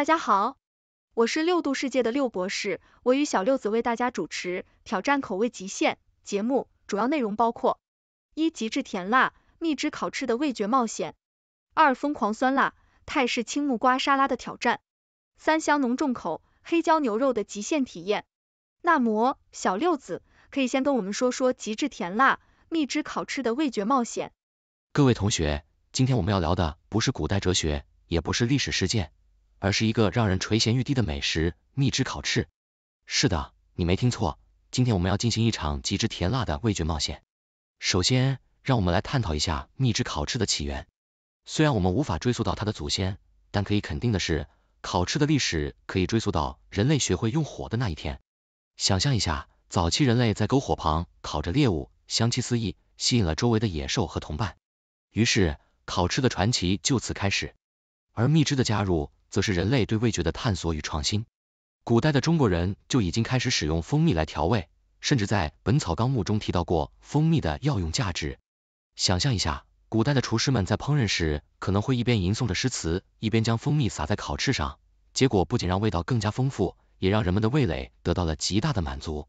大家好，我是六度世界的六博士，我与小六子为大家主持《挑战口味极限》节目，主要内容包括：一、极致甜辣蜜汁烤翅的味觉冒险；二、疯狂酸辣泰式青木瓜沙拉的挑战；三、香浓重口黑椒牛肉的极限体验。那么，小六子，可以先跟我们说说极致甜辣蜜汁烤翅的味觉冒险。各位同学，今天我们要聊的不是古代哲学，也不是历史事件。而是一个让人垂涎欲滴的美食——蜜汁烤翅。是的，你没听错，今天我们要进行一场极致甜辣的味觉冒险。首先，让我们来探讨一下蜜汁烤翅的起源。虽然我们无法追溯到它的祖先，但可以肯定的是，烤翅的历史可以追溯到人类学会用火的那一天。想象一下，早期人类在篝火旁烤着猎物，香气四溢，吸引了周围的野兽和同伴。于是，烤翅的传奇就此开始。而蜜汁的加入。则是人类对味觉的探索与创新。古代的中国人就已经开始使用蜂蜜来调味，甚至在《本草纲目》中提到过蜂蜜的药用价值。想象一下，古代的厨师们在烹饪时，可能会一边吟诵着诗词，一边将蜂蜜撒在烤翅上，结果不仅让味道更加丰富，也让人们的味蕾得到了极大的满足。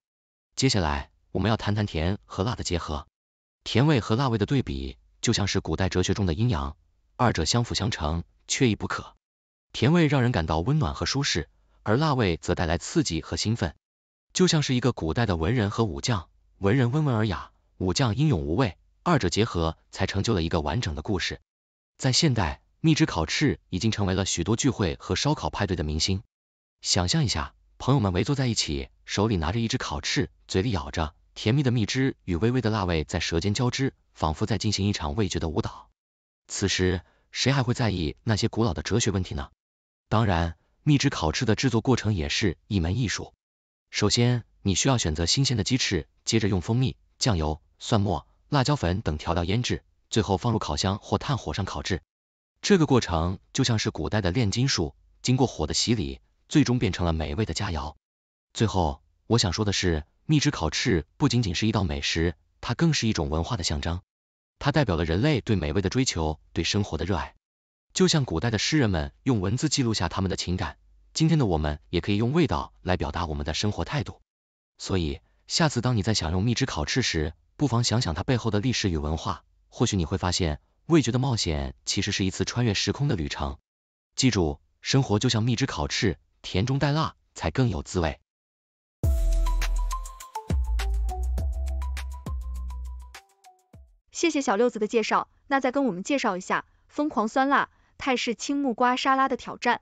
接下来，我们要谈谈甜和辣的结合。甜味和辣味的对比，就像是古代哲学中的阴阳，二者相辅相成，缺一不可。甜味让人感到温暖和舒适，而辣味则带来刺激和兴奋，就像是一个古代的文人和武将，文人温文尔雅，武将英勇无畏，二者结合才成就了一个完整的故事。在现代，蜜汁烤翅已经成为了许多聚会和烧烤派对的明星。想象一下，朋友们围坐在一起，手里拿着一只烤翅，嘴里咬着，甜蜜的蜜汁与微微的辣味在舌尖交织，仿佛在进行一场味觉的舞蹈。此时，谁还会在意那些古老的哲学问题呢？当然，秘制烤翅的制作过程也是一门艺术。首先，你需要选择新鲜的鸡翅，接着用蜂蜜、酱油、蒜末、辣椒粉等调料腌制，最后放入烤箱或炭火上烤制。这个过程就像是古代的炼金术，经过火的洗礼，最终变成了美味的佳肴。最后，我想说的是，秘制烤翅不仅仅是一道美食，它更是一种文化的象征，它代表了人类对美味的追求，对生活的热爱。就像古代的诗人们用文字记录下他们的情感，今天的我们也可以用味道来表达我们的生活态度。所以，下次当你在享用蜜汁烤翅时，不妨想想它背后的历史与文化，或许你会发现味觉的冒险其实是一次穿越时空的旅程。记住，生活就像蜜汁烤翅，甜中带辣，才更有滋味。谢谢小六子的介绍，那再跟我们介绍一下疯狂酸辣。泰式青木瓜沙拉的挑战。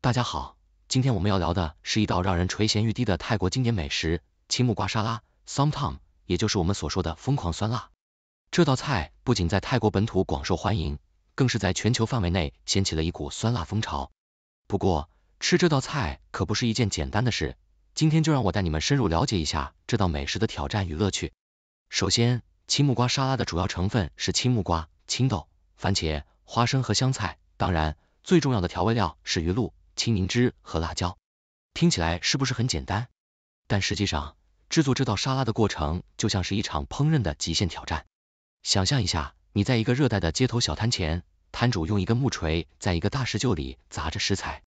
大家好，今天我们要聊的是一道让人垂涎欲滴的泰国经典美食——青木瓜沙拉 （Som t i m 也就是我们所说的疯狂酸辣。这道菜不仅在泰国本土广受欢迎，更是在全球范围内掀起了一股酸辣风潮。不过，吃这道菜可不是一件简单的事。今天就让我带你们深入了解一下这道美食的挑战与乐趣。首先，青木瓜沙拉的主要成分是青木瓜、青豆、番茄、花生和香菜。当然，最重要的调味料是鱼露、青柠汁和辣椒。听起来是不是很简单？但实际上，制作这道沙拉的过程就像是一场烹饪的极限挑战。想象一下，你在一个热带的街头小摊前，摊主用一个木锤在一个大石臼里砸着食材。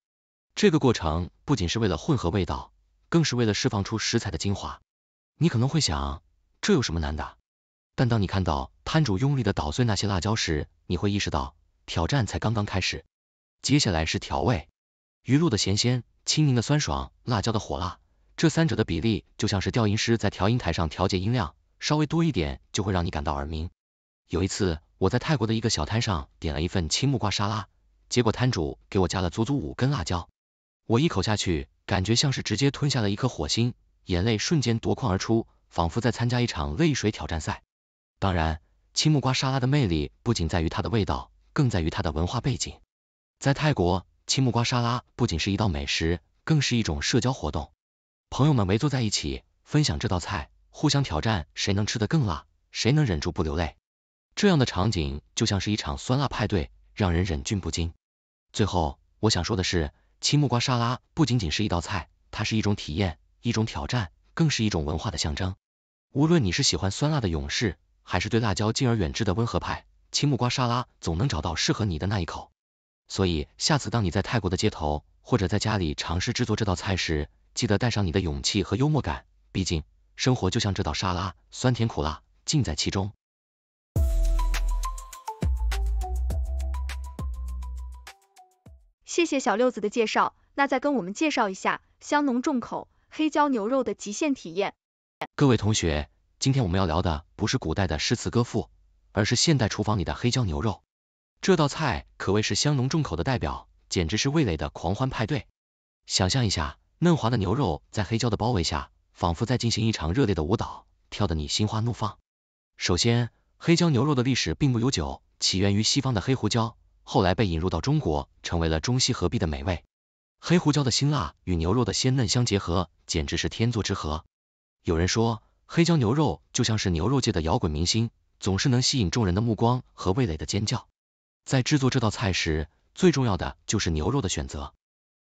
这个过程不仅是为了混合味道，更是为了释放出食材的精华。你可能会想，这有什么难的？但当你看到摊主用力的捣碎那些辣椒时，你会意识到。挑战才刚刚开始，接下来是调味。鱼露的咸鲜，青柠的酸爽，辣椒的火辣，这三者的比例就像是调音师在调音台上调节音量，稍微多一点就会让你感到耳鸣。有一次，我在泰国的一个小摊上点了一份青木瓜沙拉，结果摊主给我加了足足五根辣椒，我一口下去，感觉像是直接吞下了一颗火星，眼泪瞬间夺眶而出，仿佛在参加一场泪水挑战赛。当然，青木瓜沙拉的魅力不仅在于它的味道。更在于它的文化背景。在泰国，青木瓜沙拉不仅是一道美食，更是一种社交活动。朋友们围坐在一起，分享这道菜，互相挑战谁能吃得更辣，谁能忍住不流泪。这样的场景就像是一场酸辣派对，让人忍俊不禁。最后，我想说的是，青木瓜沙拉不仅仅是一道菜，它是一种体验，一种挑战，更是一种文化的象征。无论你是喜欢酸辣的勇士，还是对辣椒敬而远之的温和派。青木瓜沙拉总能找到适合你的那一口，所以下次当你在泰国的街头或者在家里尝试制作这道菜时，记得带上你的勇气和幽默感，毕竟生活就像这道沙拉，酸甜苦辣尽在其中。谢谢小六子的介绍，那再跟我们介绍一下香浓重口黑椒牛肉的极限体验。各位同学，今天我们要聊的不是古代的诗词歌赋。而是现代厨房里的黑椒牛肉，这道菜可谓是香浓重口的代表，简直是味蕾的狂欢派对。想象一下，嫩滑的牛肉在黑椒的包围下，仿佛在进行一场热烈的舞蹈，跳得你心花怒放。首先，黑椒牛肉的历史并不悠久，起源于西方的黑胡椒，后来被引入到中国，成为了中西合璧的美味。黑胡椒的辛辣与牛肉的鲜嫩相结合，简直是天作之合。有人说，黑椒牛肉就像是牛肉界的摇滚明星。总是能吸引众人的目光和味蕾的尖叫。在制作这道菜时，最重要的就是牛肉的选择。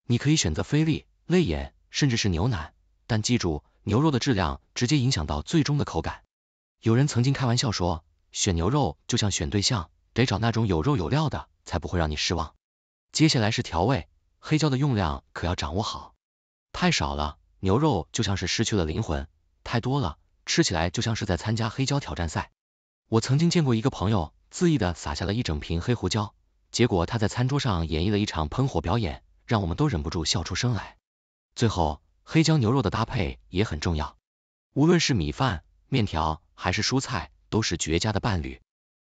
你可以选择菲力、肋眼，甚至是牛腩，但记住，牛肉的质量直接影响到最终的口感。有人曾经开玩笑说，选牛肉就像选对象，得找那种有肉有料的，才不会让你失望。接下来是调味，黑椒的用量可要掌握好，太少了，牛肉就像是失去了灵魂；太多了，吃起来就像是在参加黑椒挑战赛。我曾经见过一个朋友恣意的撒下了一整瓶黑胡椒，结果他在餐桌上演绎了一场喷火表演，让我们都忍不住笑出声来。最后，黑椒牛肉的搭配也很重要，无论是米饭、面条还是蔬菜，都是绝佳的伴侣。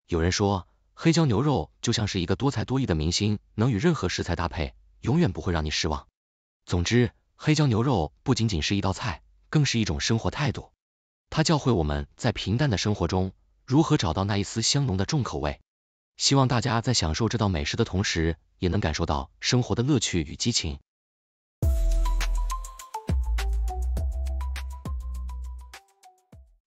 有人说，黑椒牛肉就像是一个多才多艺的明星，能与任何食材搭配，永远不会让你失望。总之，黑椒牛肉不仅仅是一道菜，更是一种生活态度。它教会我们在平淡的生活中。如何找到那一丝香浓的重口味？希望大家在享受这道美食的同时，也能感受到生活的乐趣与激情。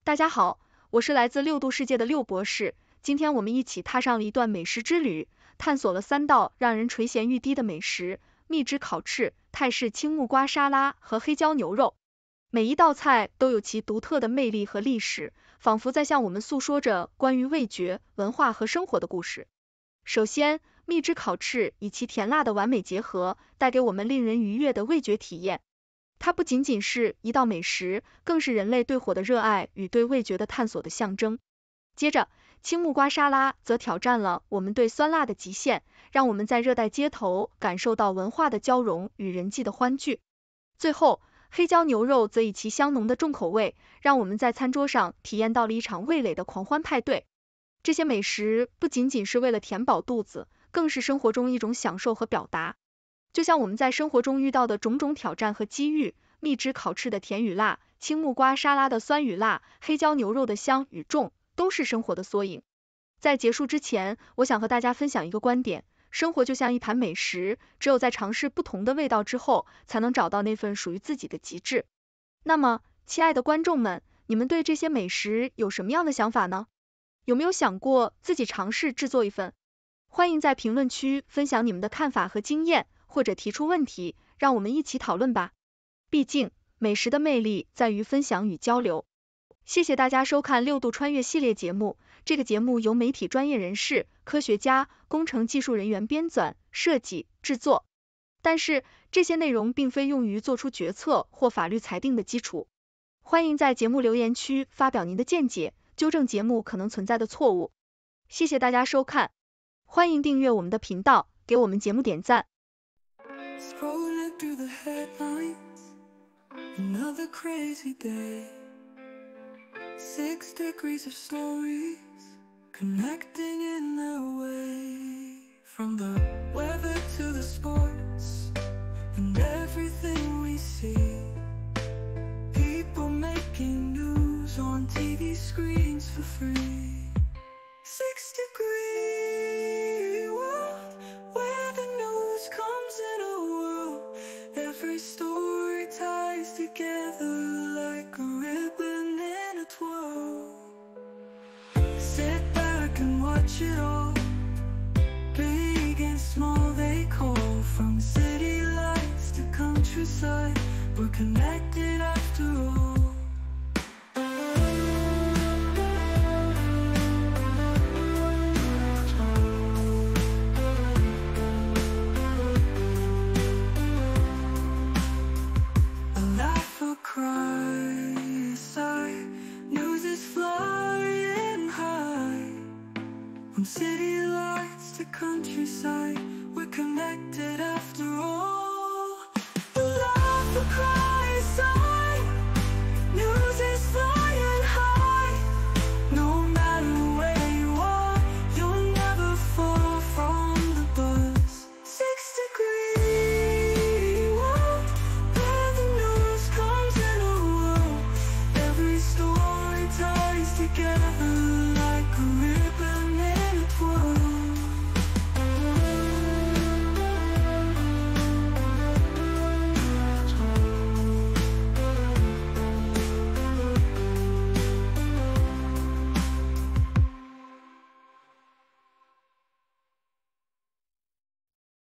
大家好，我是来自六度世界的六博士。今天我们一起踏上了一段美食之旅，探索了三道让人垂涎欲滴的美食：蜜汁烤翅、泰式青木瓜沙拉和黑椒牛肉。每一道菜都有其独特的魅力和历史。仿佛在向我们诉说着关于味觉、文化和生活的故事。首先，蜜汁烤翅以其甜辣的完美结合，带给我们令人愉悦的味觉体验。它不仅仅是一道美食，更是人类对火的热爱与对味觉的探索的象征。接着，青木瓜沙拉则挑战了我们对酸辣的极限，让我们在热带街头感受到文化的交融与人际的欢聚。最后，黑椒牛肉则以其香浓的重口味，让我们在餐桌上体验到了一场味蕾的狂欢派对。这些美食不仅仅是为了填饱肚子，更是生活中一种享受和表达。就像我们在生活中遇到的种种挑战和机遇，蜜汁烤翅的甜与辣，青木瓜沙拉的酸与辣，黑椒牛肉的香与重，都是生活的缩影。在结束之前，我想和大家分享一个观点。生活就像一盘美食，只有在尝试不同的味道之后，才能找到那份属于自己的极致。那么，亲爱的观众们，你们对这些美食有什么样的想法呢？有没有想过自己尝试制作一份？欢迎在评论区分享你们的看法和经验，或者提出问题，让我们一起讨论吧。毕竟，美食的魅力在于分享与交流。谢谢大家收看六度穿越系列节目。这个节目由媒体专业人士科学家工程技术人员编纂设计制作但是这些内容并非用于做出决策或法律裁定的基础欢迎在节目留言区发表您的见解纠正节目可能存在的错误谢谢大家收看欢迎订阅我们的频道给我们节目点赞 scrolling through the headlines another crazy day six degrees of story Connecting in a way From the weather to the sport Big and small they call From city lights to countryside We're connected after all